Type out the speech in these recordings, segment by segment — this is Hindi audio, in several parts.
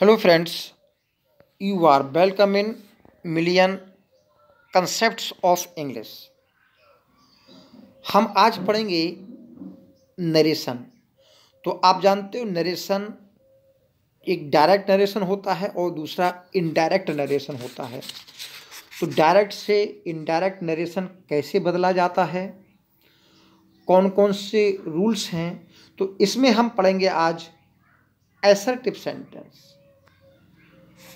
hello friends you are welcome in million concept of English हम आज पढ़ेंगे नरेशन तो आप जानते हो नरेशन एक डायरेक्ट नरेशन होता है और दूसरा इनडायरेक्ट नरेशन होता है तो डायरेक्ट से इनडायरेक्ट नरेशन कैसे बदला जाता है कौन कौन से रूल्स हैं तो इसमें हम पढ़ेंगे आज एसर्टिव सेंटेंस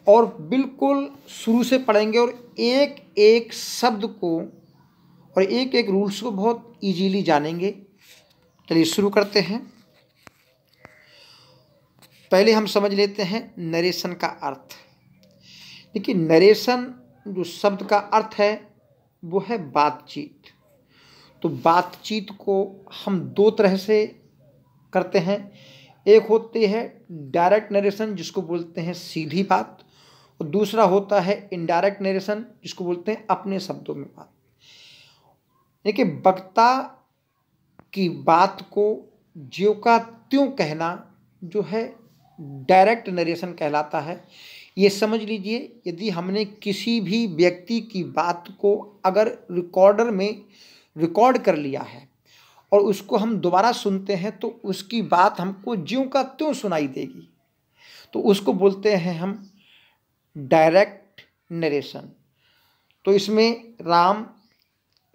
और बिल्कुल शुरू से पढ़ेंगे और एक एक शब्द को और एक एक रूल्स को बहुत इजीली जानेंगे चलिए शुरू करते हैं पहले हम समझ लेते हैं नरेशन का अर्थ देखिए नरेशन जो शब्द का अर्थ है वो है बातचीत तो बातचीत को हम दो तरह से करते हैं एक होती है डायरेक्ट नरेशन जिसको बोलते हैं सीधी बात और दूसरा होता है इनडायरेक्ट नरेशन जिसको बोलते हैं अपने शब्दों में बात देखिए वक्ता की बात को ज्यो का त्यों कहना जो है डायरेक्ट नरेशन कहलाता है ये समझ लीजिए यदि हमने किसी भी व्यक्ति की बात को अगर रिकॉर्डर में रिकॉर्ड कर लिया है और उसको हम दोबारा सुनते हैं तो उसकी बात हमको ज्यों का त्यों सुनाई देगी तो उसको बोलते हैं हम डायरेक्ट नरेशन तो इसमें राम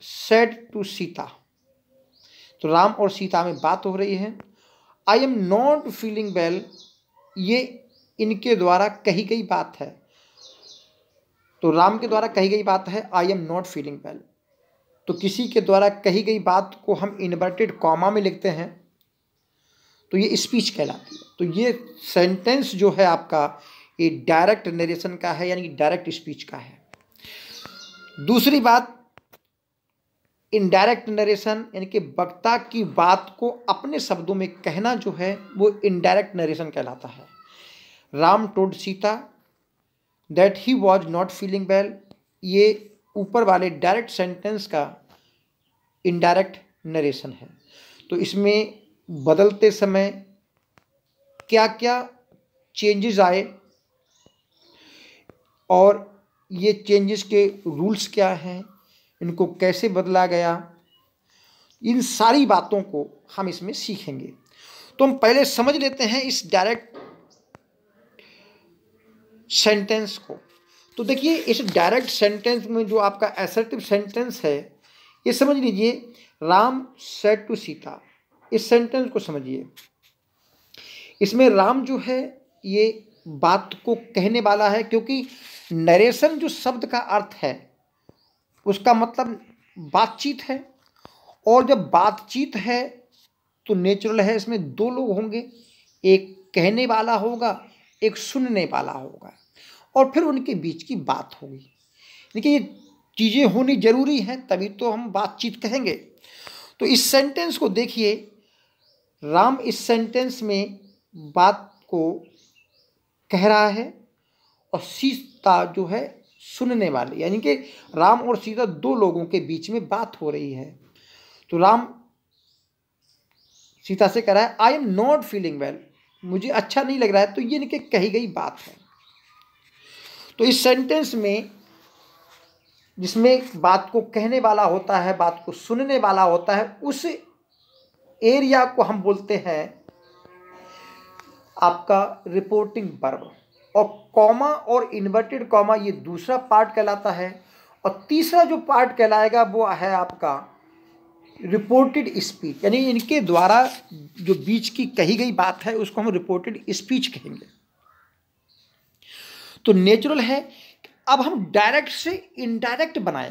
सेड टू सीता तो राम और सीता में बात हो रही है I am not feeling well ये इनके द्वारा कही गई बात है तो राम के द्वारा कही गई बात है I am not feeling well तो किसी के द्वारा कही गई बात को हम इन्वर्टेड कॉमा में लिखते हैं तो ये स्पीच कहलाती है तो ये सेंटेंस जो है आपका ये डायरेक्ट नरेशन का है यानी डायरेक्ट स्पीच का है दूसरी बात इनडायरेक्ट नरेशन यानी कि वक्ता की बात को अपने शब्दों में कहना जो है वो इनडायरेक्ट नरेशन कहलाता है राम टोड Sita that he was not feeling well ये ऊपर वाले डायरेक्ट सेंटेंस का इनडायरेक्ट नरेशन है तो इसमें बदलते समय क्या क्या चेंजेस आए और ये चेंजेस के रूल्स क्या हैं इनको कैसे बदला गया इन सारी बातों को हम इसमें सीखेंगे तो हम पहले समझ लेते हैं इस डायरेक्ट सेंटेंस को तो देखिए इस डायरेक्ट सेंटेंस में जो आपका एसर्टिव सेंटेंस है ये समझ लीजिए राम सेट टू सीता इस सेंटेंस को समझिए इसमें राम जो है ये बात को कहने वाला है क्योंकि नरेशन जो शब्द का अर्थ है उसका मतलब बातचीत है और जब बातचीत है तो नेचुरल है इसमें दो लोग होंगे एक कहने वाला होगा एक सुनने वाला होगा और फिर उनके बीच की बात होगी देखिए ये चीज़ें होनी जरूरी हैं तभी तो हम बातचीत कहेंगे तो इस सेंटेंस को देखिए राम इस सेंटेंस में बात को कह रहा है और सीता जो है सुनने वाले यानी कि राम और सीता दो लोगों के बीच में बात हो रही है तो राम सीता से कह रहा है I am not feeling well मुझे अच्छा नहीं लग रहा है तो ये नहीं कि कही गई बात है तो इस सेंटेंस में जिसमें बात को कहने वाला होता है बात को सुनने वाला होता है उस एरिया को हम बोलते हैं आपका रिपोर्टिंग पर्व और कॉमा और इन्वर्टेड कॉमा ये दूसरा पार्ट कहलाता है और तीसरा जो पार्ट कहलाएगा वो है आपका रिपोर्टेड स्पीच यानी इनके द्वारा जो बीच की कही गई बात है उसको हम रिपोर्टेड स्पीच कहेंगे तो नेचुरल है अब हम डायरेक्ट से इनडायरेक्ट बनाए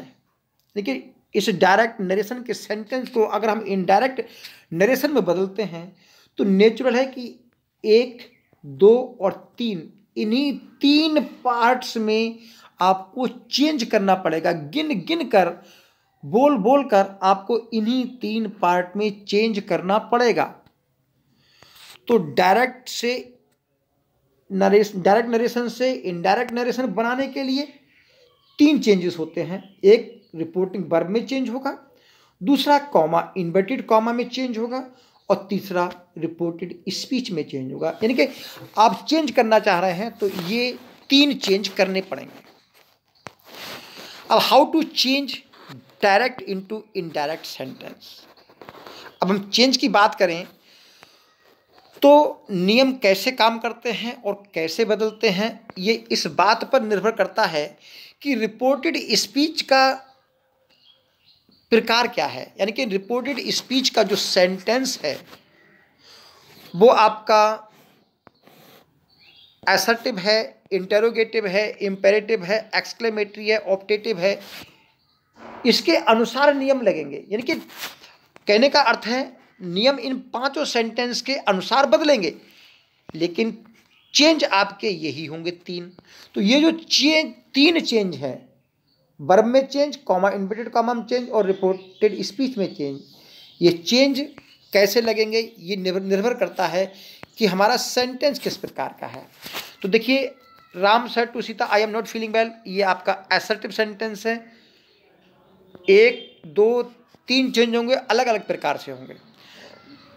देखिए इस डायरेक्ट नरेशन के सेंटेंस को अगर हम इनडायरेक्ट नरेशन में बदलते हैं तो नेचुरल है कि एक दो और तीन इन्हीं तीन पार्ट्स में आपको चेंज करना पड़ेगा गिन गिन कर बोल बोल कर आपको इन्हीं तीन पार्ट में चेंज करना पड़ेगा तो डायरेक्ट से नरेशन डायरेक्ट नरेशन से इनडायरेक्ट नरेशन बनाने के लिए तीन चेंजेस होते हैं एक रिपोर्टिंग वर्ब में चेंज होगा दूसरा कॉमा इन्वर्टेड कॉमा में चेंज होगा और तीसरा रिपोर्टेड स्पीच में चेंज होगा यानी कि आप चेंज करना चाह रहे हैं तो ये तीन चेंज करने पड़ेंगे अब how to change direct into indirect sentence अब हम चेंज की बात करें तो नियम कैसे काम करते हैं और कैसे बदलते हैं ये इस बात पर निर्भर करता है कि रिपोर्टेड स्पीच का प्रकार क्या है यानी कि रिपोर्टेड स्पीच का जो सेंटेंस है वो आपका एसर्टिव है इंटेरोगेटिव है इम्पेरेटिव है एक्सक्लेमेटरी है ऑप्टेटिव है इसके अनुसार नियम लगेंगे यानी कि कहने का अर्थ है नियम इन पांचों सेंटेंस के अनुसार बदलेंगे लेकिन चेंज आपके यही होंगे तीन तो ये जो चेंज तीन चेंज हैं वर्ब में चेंज कॉमा इन्वर्टेड कॉमा में चेंज और रिपोर्टेड स्पीच में चेंज ये चेंज कैसे लगेंगे ये निर्भर करता है कि हमारा सेंटेंस किस प्रकार का है तो देखिए Ram sir to Sita I am not feeling well ये आपका एसर्टिव सेंटेंस है एक दो तीन चेंज होंगे अलग अलग प्रकार से होंगे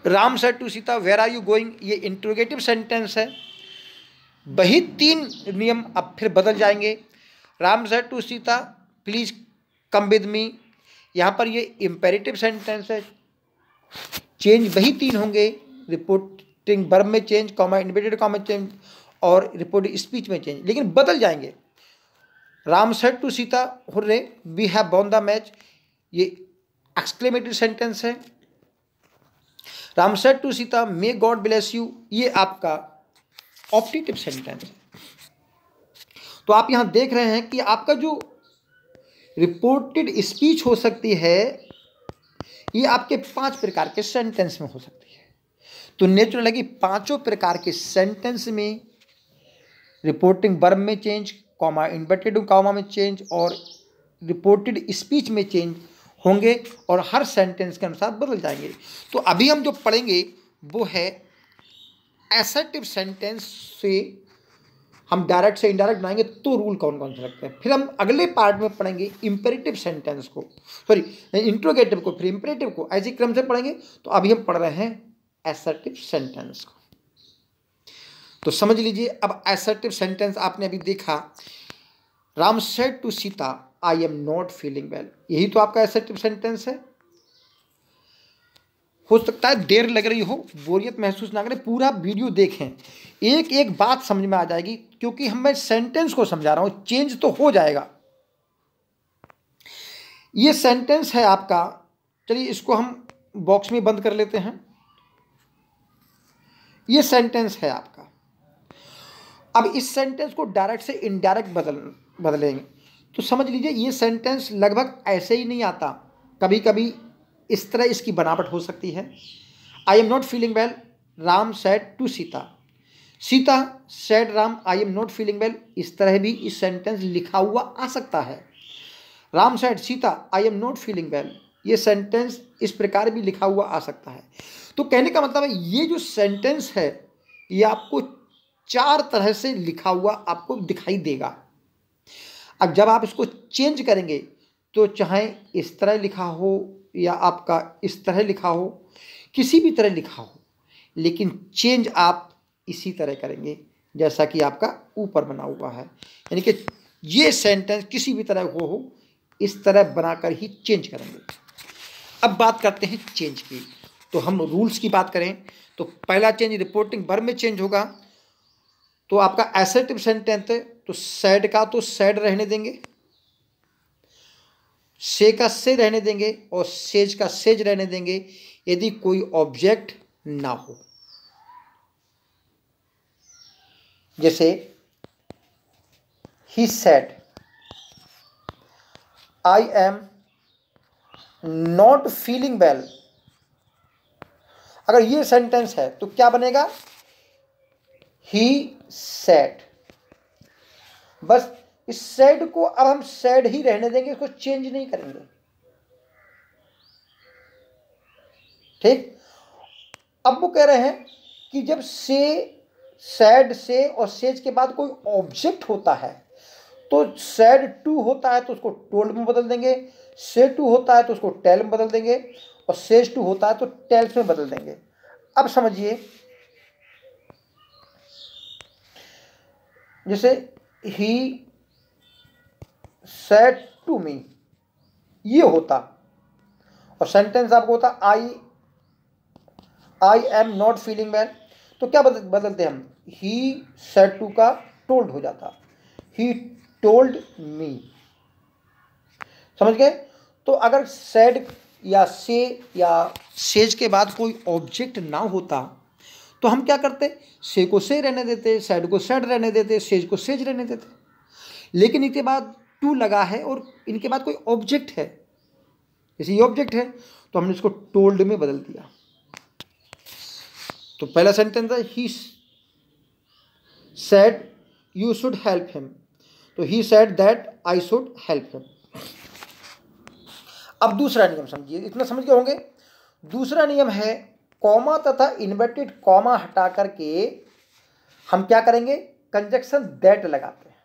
Ram sir to Sita where are you going ये इंट्रोगेटिव सेंटेंस है वही तीन नियम अब फिर बदल जाएंगे Ram sir to Sita please come with me यहाँ पर ये इम्पेरेटिव सेंटेंस है चेंज वही तीन होंगे रिपोर्टिंग बर्ब में change comma inverted comma change और रिपोर्ट स्पीच में चेंज लेकिन बदल जाएंगे Ram said to Sita hurrah we have won the match ये एक्सक्लेमेटिव सेंटेंस है Ram said to Sita may God bless you ये आपका ऑप्टिटिव सेंटेंस है तो आप यहां देख रहे हैं कि आपका जो रिपोर्टेड स्पीच हो सकती है ये आपके पांच प्रकार के सेंटेंस में हो सकती है तो नेचुरल है कि पांचों प्रकार के सेंटेंस में रिपोर्टिंग वर्ब में चेंज कॉमा इन्वर्टेड कॉमा में चेंज और रिपोर्टेड स्पीच में चेंज होंगे और हर सेंटेंस के अनुसार बदल जाएंगे तो अभी हम जो पढ़ेंगे वो है एसेटिव सेंटेंस से हम डायरेक्ट से इनडायरेक्ट बनाएंगे तो रूल कौन कौन से लगते हैं फिर हम अगले पार्ट में पढ़ेंगे इंपेरेटिव सेंटेंस को सॉरी इंट्रोगेटिव को फिर इंपेरेटिव को ऐसे क्रम से पढ़ेंगे तो अभी हम पढ़ रहे हैं एसर्टिव सेंटेंस को तो समझ लीजिए अब एसर्टिव सेंटेंस आपने अभी देखा Ram said to Sita I am not feeling well यही तो आपका एसर्टिव सेंटेंस है हो सकता है देर लग रही हो बोरियत महसूस ना करें पूरा वीडियो देखें एक एक बात समझ में आ जाएगी क्योंकि हम मैं सेंटेंस को समझा रहा हूँ चेंज तो हो जाएगा ये सेंटेंस है आपका चलिए इसको हम बॉक्स में बंद कर लेते हैं ये सेंटेंस है आपका अब इस सेंटेंस को डायरेक्ट से इनडायरेक्ट बदल बदलेंगे तो समझ लीजिए ये सेंटेंस लगभग ऐसे ही नहीं आता कभी कभी इस तरह इसकी बनावट हो सकती है I am not feeling well Ram said to Sita Sita said Ram I am not feeling well इस तरह भी इस सेंटेंस लिखा हुआ आ सकता है Ram said Sita I am not feeling well ये सेंटेंस इस प्रकार भी लिखा हुआ आ सकता है तो कहने का मतलब है ये जो सेंटेंस है ये आपको चार तरह से लिखा हुआ आपको दिखाई देगा अब जब आप इसको चेंज करेंगे तो चाहे इस तरह लिखा हो या आपका इस तरह लिखा हो किसी भी तरह लिखा हो लेकिन चेंज आप इसी तरह करेंगे जैसा कि आपका ऊपर बना हुआ है यानी कि ये सेंटेंस किसी भी तरह हो हो इस तरह बनाकर ही चेंज करेंगे अब बात करते हैं चेंज की तो हम रूल्स की बात करें तो पहला चेंज रिपोर्टिंग बर में चेंज होगा तो आपका एसेटिव सेंटेंस तो सैड का तो सैड रहने देंगे से का से रहने देंगे और सेज का सेज रहने देंगे यदि कोई ऑब्जेक्ट ना हो जैसे he said I am not feeling well अगर ये सेंटेंस है तो क्या बनेगा ही सेट बस इस सेड को अब हम सेड ही रहने देंगे इसको चेंज नहीं करेंगे ठीक अब वो कह रहे हैं कि जब से सैड से और सेज के बाद कोई ऑब्जेक्ट होता है तो सैड टू होता है तो उसको टोल्ड में बदल देंगे से टू होता है तो उसको टेल में बदल देंगे और सेज टू होता है तो टेल्स में बदल देंगे अब समझिए जैसे ही सैड टू मी ये होता और सेंटेंस आपको होता I I am not feeling well तो क्या बदल बदलते हम ही सेट टू का टोल्ड हो जाता ही टोल्ड मी समझ गए तो अगर सेड या से या सेज के बाद कोई ऑब्जेक्ट ना होता तो हम क्या करते से को से रहने देते सेड को सेड रहने देते सेज को सेज रहने देते लेकिन इनके बाद टू लगा है और इनके बाद कोई ऑब्जेक्ट है जैसे ये ऑब्जेक्ट है तो हमने इसको टोल्ड में बदल दिया तो पहला सेंटेंस है he said you should help him तो he said that I should help him अब दूसरा नियम समझिए इतना समझ गए होंगे दूसरा नियम है कॉमा तथा इन्वर्टेड कॉमा हटा करके हम क्या करेंगे कंजक्शन दैट लगाते हैं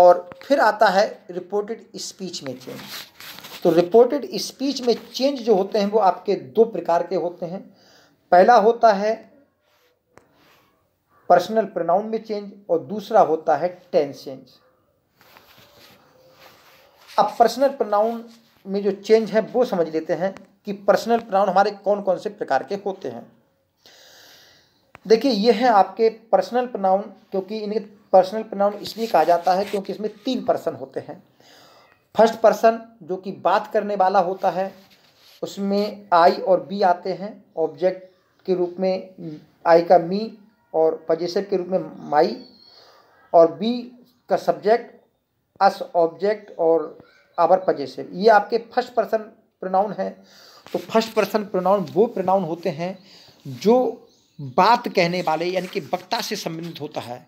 और फिर आता है रिपोर्टेड स्पीच में चेंज तो रिपोर्टेड स्पीच में चेंज जो होते हैं वो आपके दो प्रकार के होते हैं पहला होता है पर्सनल प्रोनाउन में चेंज और दूसरा होता है टेंस चेंज अब पर्सनल प्रोनाउन में जो चेंज है वो समझ लेते हैं कि पर्सनल प्रोनाउन हमारे कौन कौन से प्रकार के होते हैं देखिए ये है आपके पर्सनल प्रोनाउन क्योंकि इन्हें पर्सनल प्रोनाउन इसलिए कहा जाता है क्योंकि इसमें तीन पर्सन होते हैं फर्स्ट पर्सन जो कि बात करने वाला होता है उसमें आई और बी आते हैं ऑब्जेक्ट के रूप में आई का मी और पजेसिव के रूप में माई और बी का सब्जेक्ट अस ऑब्जेक्ट और आवर पजेसिव ये आपके फर्स्ट पर्सन प्रोनाउन है तो फर्स्ट पर्सन प्रोनाउन वो प्रोनाउन होते हैं जो बात कहने वाले यानी कि वक्ता से संबंधित होता है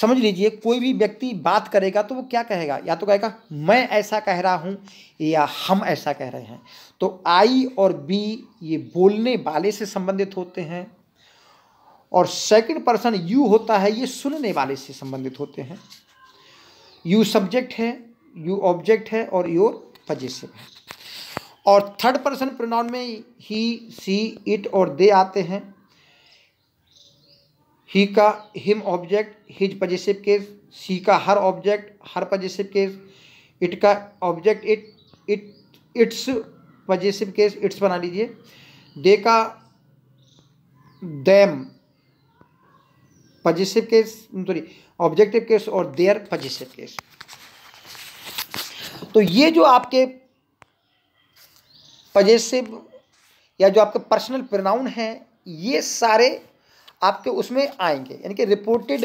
समझ लीजिए कोई भी व्यक्ति बात करेगा तो वो क्या कहेगा या तो कहेगा मैं ऐसा कह रहा हूँ या हम ऐसा कह रहे हैं तो आई और बी ये बोलने वाले से संबंधित होते हैं और सेकंड पर्सन यू होता है ये सुनने वाले से संबंधित होते हैं यू सब्जेक्ट है यू ऑब्जेक्ट है और योर पजेसिव है और थर्ड पर्सन प्रोनाउन में ही सी इट और दे आते हैं ही का him object his possessive case she का her object her possessive case it का object it it its possessive case its बना लीजिए दे का them possessive case sorry objective case और देयर पजेसिव केस तो ये जो आपके पजेसिव या जो आपके पर्सनल प्रोनाउन हैं ये सारे आपके उसमें आएंगे यानी कि रिपोर्टेड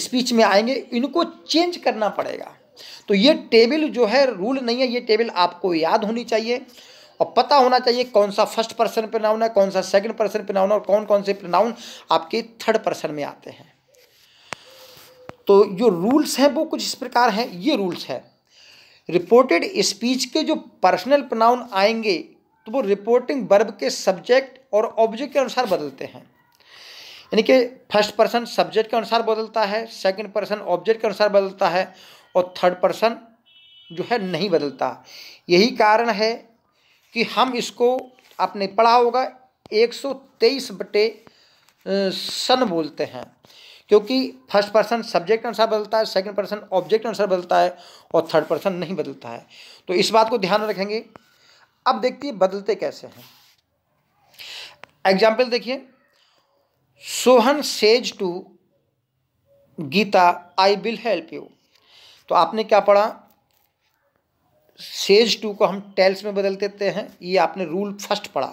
स्पीच में आएंगे इनको चेंज करना पड़ेगा तो ये टेबल जो है रूल नहीं है ये टेबल आपको याद होनी चाहिए और पता होना चाहिए कौन सा फर्स्ट पर्सन पे नाउन है कौन सा सेकंड पर्सन पे नाउन है और कौन कौन से प्रोनाउन आपके थर्ड पर्सन में आते हैं तो जो रूल्स हैं वो कुछ इस प्रकार हैं ये रूल्स है रिपोर्टेड स्पीच के जो पर्सनल प्रनाउन आएंगे तो वो रिपोर्टिंग बर्ब के सब्जेक्ट और ऑब्जेक्ट के अनुसार बदलते हैं यानी कि फर्स्ट पर्सन सब्जेक्ट के अनुसार बदलता है सेकंड पर्सन ऑब्जेक्ट के अनुसार बदलता है और थर्ड पर्सन जो है नहीं बदलता यही कारण है कि हम इसको आपने पढ़ा होगा 123 बटे सन बोलते हैं क्योंकि फर्स्ट पर्सन सब्जेक्ट के अनुसार बदलता है सेकंड पर्सन ऑब्जेक्ट के अनुसार बदलता है और थर्ड पर्सन नहीं बदलता है तो इस बात को ध्यान रखेंगे अब देखते हैं बदलते कैसे हैं एग्जाम्पल देखिए Sohan says to Gita I will help you तो आपने क्या पढ़ा सेज टू को हम टेल्स में बदल देते हैं ये आपने रूल फर्स्ट पढ़ा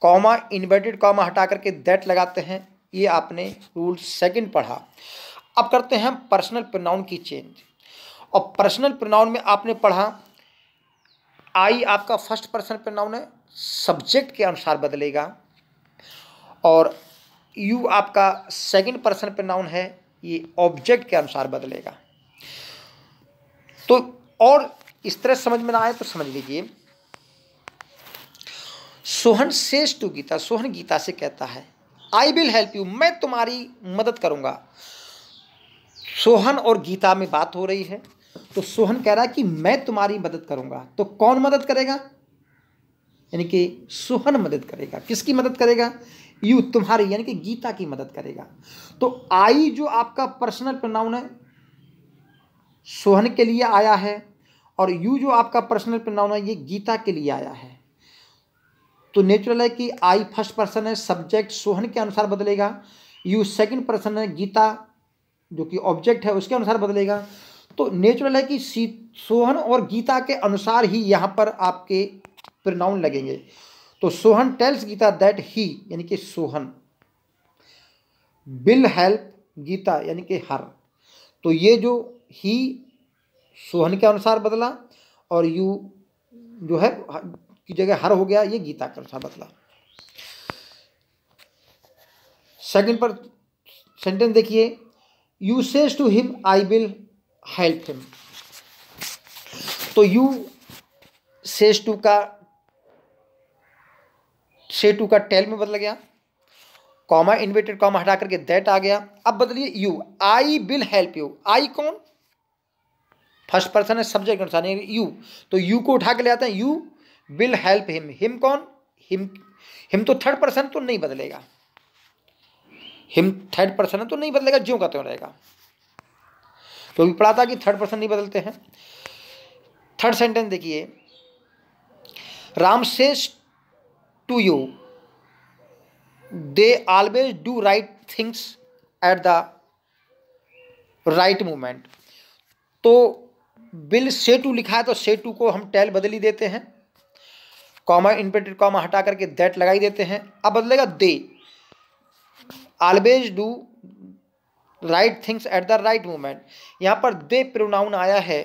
कॉमा इन्वर्टेड कॉमा हटा करके दैट लगाते हैं ये आपने रूल सेकंड पढ़ा अब करते हैं हम पर्सनल प्रोनाउन की चेंज और पर्सनल प्रोनाउन में आपने पढ़ा आई आपका फर्स्ट पर्सनल प्रोनाउन है सब्जेक्ट के अनुसार बदलेगा और यू आपका सेकंड पर्सन पे नाउन है ये ऑब्जेक्ट के अनुसार बदलेगा तो और इस तरह समझ में ना आए तो समझ लीजिए सोहन सेस टू गीता सोहन गीता से कहता है आई विल हेल्प यू मैं तुम्हारी मदद करूंगा सोहन और गीता में बात हो रही है तो सोहन कह रहा है कि मैं तुम्हारी मदद करूंगा तो कौन मदद करेगा यानी कि सोहन मदद करेगा किसकी मदद करेगा यू तुम्हारी यानी कि गीता की मदद करेगा तो आई जो आपका पर्सनल प्रनाउन है सोहन के लिए आया है और यू जो आपका पर्सनल प्रनाउन है ये गीता के लिए आया है तो नेचुरल है कि आई फर्स्ट पर्सन है सब्जेक्ट सोहन के अनुसार बदलेगा यू सेकंड पर्सन है गीता जो कि ऑब्जेक्ट है उसके अनुसार बदलेगा तो नेचुरल है कि सोहन और गीता के अनुसार ही यहाँ पर आपके प्रनाउन लगेंगे तो Sohan tells Gita that he यानी कि सोहन बिल हेल्प गीता यानी कि हर तो ये जो ही सोहन के अनुसार बदला और यू जो है की जगह हर हो गया ये गीता के अनुसार बदला सेकंड पर सेंटेंस देखिए you says to him I will help him तो यू सेज टू का से टू का टेल में बदल गया कॉमा इन्वेटेड कॉमा हटा करके दैट आ गया अब बदलिए you I will help you I कौन फर्स्ट पर्सन है सब्जेक्ट के अनुसार यू तो यू को उठा के ले आते हैं you will help him him कौन हिम हिम तो थर्ड पर्सन तो नहीं बदलेगा हिम थर्ड पर्सन है तो नहीं बदलेगा ज्यों का त्यों रहेगा क्योंकि तो पढ़ा था कि थर्ड पर्सन नहीं बदलते हैं थर्ड सेंटेंस देखिए Ram says to you they always do right things at the right moment तो बिल से टू लिखा है तो से टू को हम टेल बदली देते हैं कॉमा इनपेटेड कॉमा हटा करके दैट लगाई देते हैं अब बदलेगा they always do right things at the right moment यहाँ पर दे प्रोनाउन आया है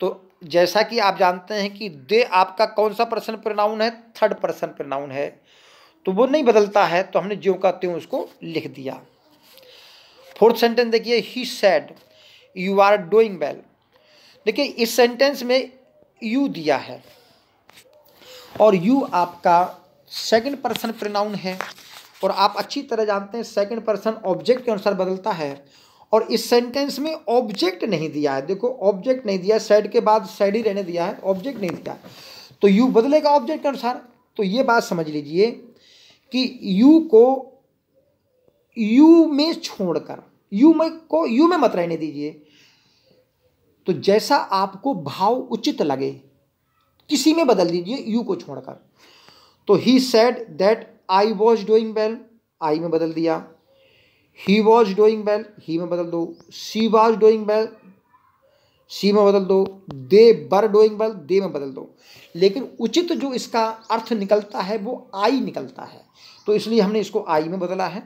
तो जैसा कि आप जानते हैं कि दे आपका कौन सा पर्सन प्रनाउन है थर्ड पर्सन प्रनाउन है तो वो नहीं बदलता है तो हमने ज्यों का त्यों उसको लिख दिया फोर्थ सेंटेंस देखिए he said you are doing well देखिए इस सेंटेंस में यू दिया है और यू आपका सेकंड पर्सन प्रनाउन है और आप अच्छी तरह जानते हैं सेकंड पर्सन ऑब्जेक्ट के अनुसार बदलता है और इस सेंटेंस में ऑब्जेक्ट नहीं दिया है देखो ऑब्जेक्ट नहीं दिया सेड के बाद सेड ही रहने दिया है ऑब्जेक्ट नहीं दिया तो यू बदलेगा ऑब्जेक्ट के अनुसार तो ये बात समझ लीजिए कि यू को यू में छोड़कर यू में को यू में मत रहने दीजिए तो जैसा आपको भाव उचित लगे किसी में बदल दीजिए यू को छोड़कर तो he said that I was doing well I में बदल दिया he was doing well he में बदल दो she was doing well she में बदल दो दे बर डूइंग वेल दे में बदल दो लेकिन उचित जो इसका अर्थ निकलता है वो आई निकलता है तो इसलिए हमने इसको आई में बदला है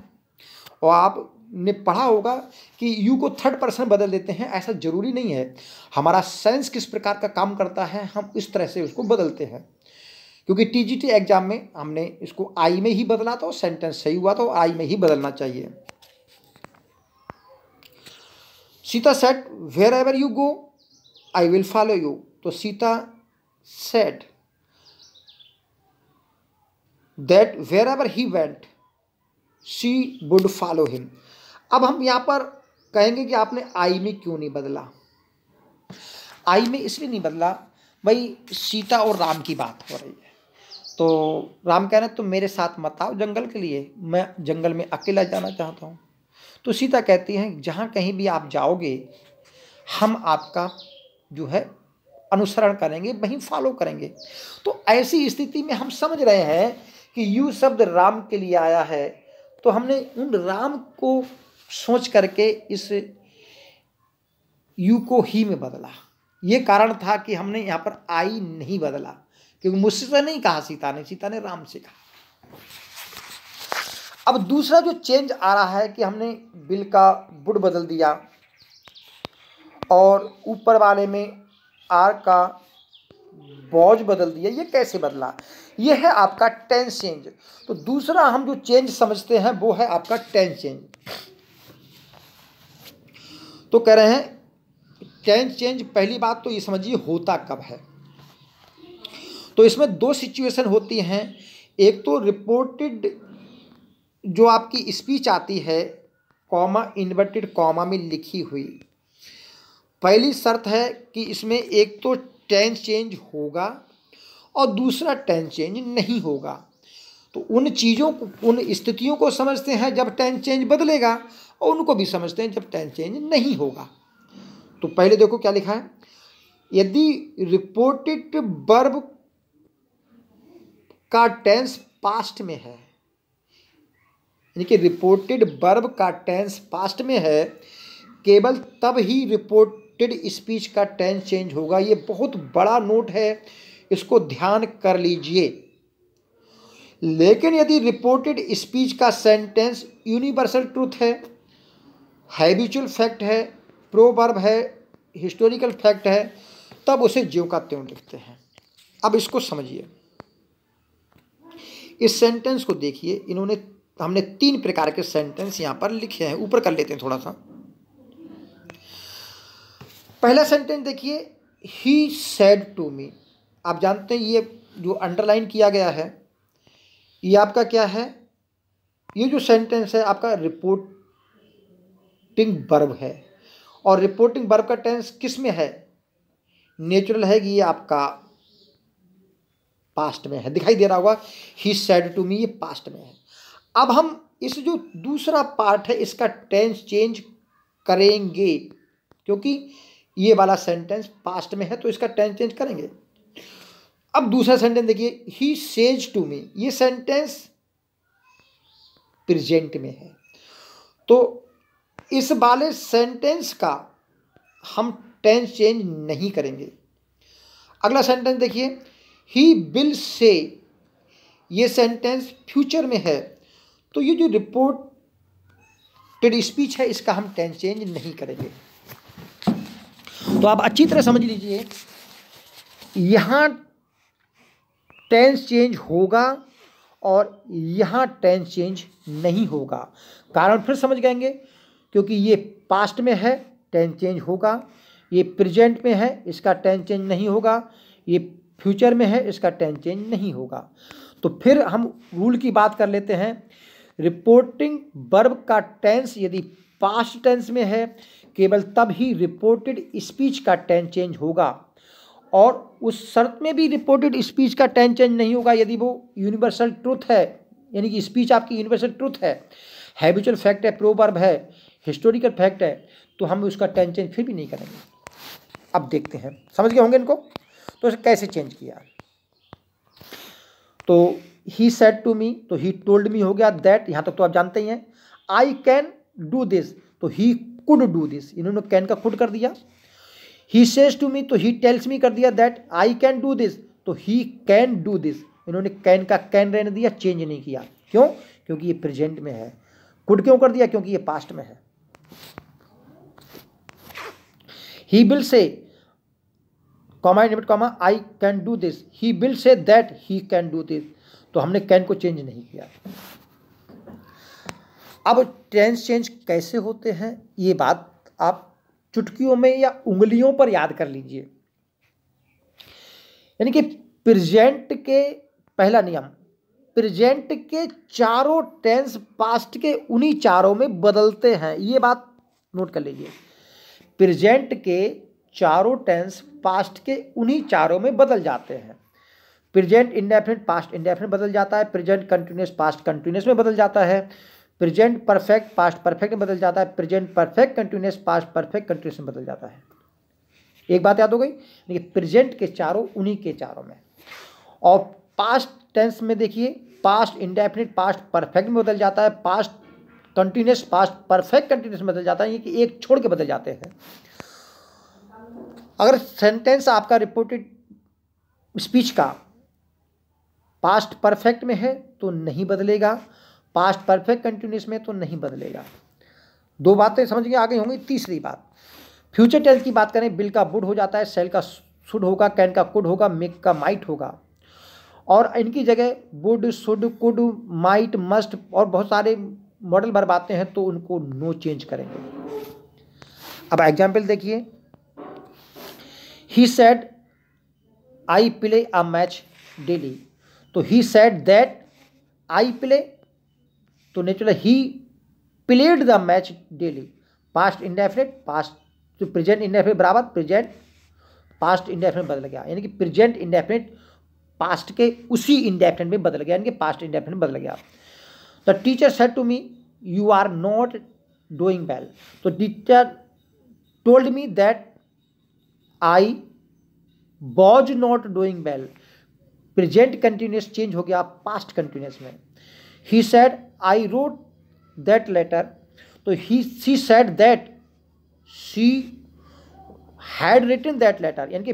और आपने पढ़ा होगा कि यू को थर्ड पर्सन बदल देते हैं ऐसा जरूरी नहीं है हमारा सेंस किस प्रकार का काम करता है हम इस तरह से उसको बदलते हैं क्योंकि टीजीटी एग्जाम में हमने इसको आई में ही बदला था और सेंटेंस सही हुआ था और आई में ही बदलना चाहिए Sita said wherever you go I will follow you तो Sita said that wherever he went she would follow him अब हम यहाँ पर कहेंगे कि आपने आई में क्यों नहीं बदला आई में इसलिए नहीं बदला भाई सीता और राम की बात हो रही है तो राम कह रहे तुम मेरे साथ मत आओ जंगल के लिए मैं जंगल में अकेला जाना चाहता हूँ तो सीता कहती हैं जहाँ कहीं भी आप जाओगे हम आपका जो है अनुसरण करेंगे वहीं फॉलो करेंगे तो ऐसी स्थिति में हम समझ रहे हैं कि यू शब्द राम के लिए आया है तो हमने उन राम को सोच करके इस यू को ही में बदला ये कारण था कि हमने यहाँ पर आई नहीं बदला क्योंकि मुझसे तो नहीं कहा सीता ने सीता ने राम से कहा अब दूसरा जो चेंज आ रहा है कि हमने बिल का बुड बदल दिया और ऊपर वाले में आर का बॉज बदल दिया ये कैसे बदला ये है आपका टेंस चेंज तो दूसरा हम जो चेंज समझते हैं वो है आपका टेंस चेंज तो कह रहे हैं टेंस चेंज पहली बात तो ये समझिए होता कब है तो इसमें दो सिचुएशन होती हैं एक तो रिपोर्टेड जो आपकी स्पीच आती है कॉमा इन्वर्टेड कॉमा में लिखी हुई पहली शर्त है कि इसमें एक तो टेंस चेंज होगा और दूसरा टेंस चेंज नहीं होगा तो उन चीज़ों को उन स्थितियों को समझते हैं जब टेंस चेंज बदलेगा और उनको भी समझते हैं जब टेंस चेंज नहीं होगा तो पहले देखो क्या लिखा है यदि रिपोर्टेड बर्ब का टेंस पास्ट में है यानी कि रिपोर्टेड वर्ब का टेंस पास्ट में है केवल तब ही रिपोर्टेड स्पीच का टेंस चेंज होगा ये बहुत बड़ा नोट है इसको ध्यान कर लीजिए लेकिन यदि रिपोर्टेड स्पीच का सेंटेंस यूनिवर्सल ट्रूथ है हैबिचुअल फैक्ट है प्रोवर्ब है हिस्टोरिकल फैक्ट है तब उसे ज्यो का त्यों लिखते हैं अब इसको समझिए इस सेंटेंस को देखिए इन्होंने तो हमने तीन प्रकार के सेंटेंस यहाँ पर लिखे हैं ऊपर कर लेते हैं थोड़ा सा पहला सेंटेंस देखिए ही सेड टू मी आप जानते हैं ये जो अंडरलाइन किया गया है ये आपका क्या है ये जो सेंटेंस है आपका रिपोर्टिंग बर्ब है और रिपोर्टिंग बर्ब का टेंस किस में है नेचुरल है कि ये आपका पास्ट में है दिखाई दे रहा होगा ही सेड टू मी ये पास्ट में है अब हम इस जो दूसरा पार्ट है इसका टेंस चेंज करेंगे क्योंकि ये वाला सेंटेंस पास्ट में है तो इसका टेंस चेंज करेंगे अब दूसरा सेंटेंस देखिए ही सेज टू मी ये सेंटेंस प्रेजेंट में है तो इस वाले सेंटेंस का हम टेंस चेंज नहीं करेंगे अगला सेंटेंस देखिए ही बिल से ये सेंटेंस फ्यूचर में है तो ये जो रिपोर्टेड स्पीच है इसका हम टेंस चेंज नहीं करेंगे तो आप अच्छी तरह समझ लीजिए यहां टेंस चेंज होगा और यहां टेंस चेंज नहीं होगा कारण फिर समझ गएंगे क्योंकि ये पास्ट में है टेंस चेंज होगा ये प्रेजेंट में है इसका टेंस चेंज नहीं होगा ये फ्यूचर में है इसका टेंस चेंज नहीं होगा तो फिर हम रूल की बात कर लेते हैं रिपोर्टिंग वर्ब का टेंस यदि पास्ट टेंस में है केवल तब ही रिपोर्टेड स्पीच का टेंस चेंज होगा और उस शर्त में भी रिपोर्टेड स्पीच का टेंस चेंज नहीं होगा यदि वो यूनिवर्सल ट्रूथ है यानी कि स्पीच आपकी यूनिवर्सल ट्रूथ है हैबिचुअल फैक्ट है प्रोवर्ब है हिस्टोरिकल फैक्ट है तो हम उसका टेंस चेंज फिर भी नहीं करेंगे अब देखते हैं समझ गए होंगे इनको तो कैसे चेंज किया तो ही सेट टू मी तो ही टोल्ड मी हो गया दैट यहाँ तक तो आप जानते ही हैं आई कैन डू दिस तो ही कुड डू दिस इन्होंने कैन का खुड कर दिया ही सेज टू मी तो ही टेल्स मी कर दिया that I can do this तो ही कैन डू दिस इन्होंने कैन का कैन रहने दिया चेंज नहीं किया क्यों क्योंकि ये प्रेजेंट में है कुड क्यों कर दिया क्योंकि ये पास्ट में है he will say comma comma I can do this he will say that he can do this तो हमने कैन को चेंज नहीं किया अब टेंस चेंज कैसे होते हैं ये बात आप चुटकियों में या उंगलियों पर याद कर लीजिए यानी कि प्रेजेंट के पहला नियम प्रेजेंट के चारों टेंस पास्ट के उन्हीं चारों में बदलते हैं ये बात नोट कर लीजिए प्रेजेंट के चारों टेंस पास्ट के उन्हीं चारों में बदल जाते हैं प्रेजेंट इंडेफिनिट पास्ट इंडेफिनिट बदल जाता है प्रेजेंट कंटिन्यूस पास्ट कंटिन्यूस में बदल जाता है प्रेजेंट परफेक्ट पास्ट परफेक्ट में बदल जाता है present perfect continuous past perfect continuous में बदल जाता है एक बात याद हो गई देखिए प्रेजेंट के चारों उन्हीं के चारों में और पास्ट टेंस में देखिए पास्ट इंडेफिनिट पास्ट परफेक्ट में बदल जाता है past continuous past perfect continuous में बदल जाता है ये कि एक छोड़ के बदल जाते हैं अगर सेंटेंस आपका रिपोर्टेड स्पीच का पास्ट परफेक्ट में है तो नहीं बदलेगा पास्ट परफेक्ट कंटिन्यूस में तो नहीं बदलेगा दो बातें समझ के आ गई होंगी तीसरी बात फ्यूचर टेंस की बात करें बिल का बुड हो जाता है सेल का सुड होगा कैन का कुड होगा मेक का माइट होगा और इनकी जगह would should could might must और बहुत सारे मॉडल भर बातें हैं तो उनको नो चेंज करेंगे अब एग्जाम्पल देखिए he said I play a match daily तो he said that I play तो natural he played the match daily past indefinite past तो प्रेजेंट इंडेफिनेट बराबर प्रेजेंट पास्ट इंडेफिनेट बदल गया यानी कि प्रेजेंट इंडेफिनेट पास्ट के उसी इंडेफिनेट में बदल गया यानी कि पास्ट इंडेफिनेट बदल गया the teacher said to me you are not doing well तो teacher told me that I was not doing well present continuous change हो गया पास्ट कंटिन्यूस में he said I wrote that letter तो he she said that she had written that letter यानी कि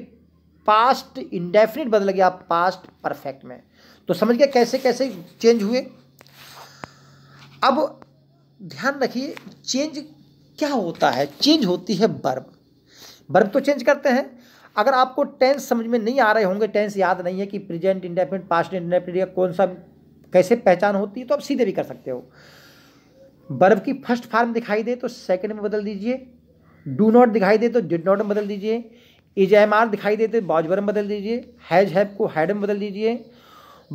पास्ट इंडेफिनिट बदल गया पास्ट परफेक्ट में तो समझ गया कैसे कैसे चेंज हुए अब ध्यान रखिए चेंज क्या होता है चेंज होती है बर्ब बर्ब तो चेंज करते हैं अगर आपको टेंस समझ में नहीं आ रहे होंगे टेंस याद नहीं है कि प्रेजेंट इंडेफिनिट पास्ट या कौन सा कैसे पहचान होती है तो आप सीधे भी कर सकते हो बर्फ की फर्स्ट फार्म दिखाई दे तो सेकंड में बदल दीजिए डू नॉट दिखाई दे तो डिड नॉट में बदल दीजिए इज एम आर दिखाई दे तो बॉजबर में बदल दीजिए हैज हैप को हैड में बदल दीजिए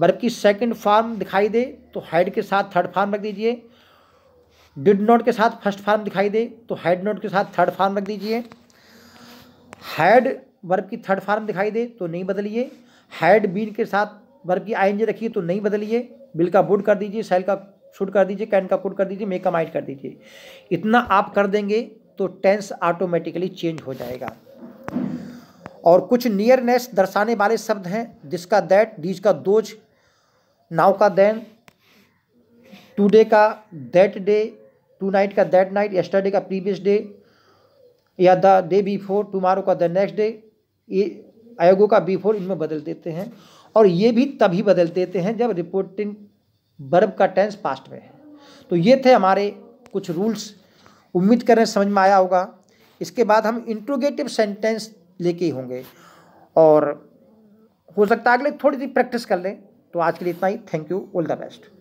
बर्फ की सेकंड फार्म दिखाई दे तो हैड के साथ थर्ड फार्म रख दीजिए डिड नॉट के साथ फर्स्ट फार्म दिखाई दे तो हैड नॉट के साथ थर्ड फार्म रख दीजिए हैड वर्ब की थर्ड फार्म दिखाई दे तो नहीं बदलिए हैड बीन के साथ वर्ब की आई रखिए तो नहीं बदलिए बिल का बुड कर दीजिए सेल का शुड कर दीजिए कैन का कुड कर दीजिए मेक का माइट कर दीजिए इतना आप कर देंगे तो टेंस ऑटोमेटिकली चेंज हो जाएगा और कुछ नियरनेस दर्शाने वाले शब्द हैं जिसका दैट डीज का दोज नाव का देन टुडे का दैट डे टू नाइट का दैट नाइट यस्टरडे का प्रीवियस डे या द डे बिफोर टुमारो का द नेक्स्ट डे ये आयोगों का बी फोर इनमें बदल देते हैं और ये भी तभी बदल देते हैं जब रिपोर्टिंग बर्ब का टेंस पास्ट में है तो ये थे हमारे कुछ रूल्स उम्मीद करें समझ में आया होगा इसके बाद हम इंट्रोगेटिव सेंटेंस लेके होंगे और हो सकता है अगले थोड़ी सी प्रैक्टिस कर लें तो आज के लिए इतना ही thank you all the best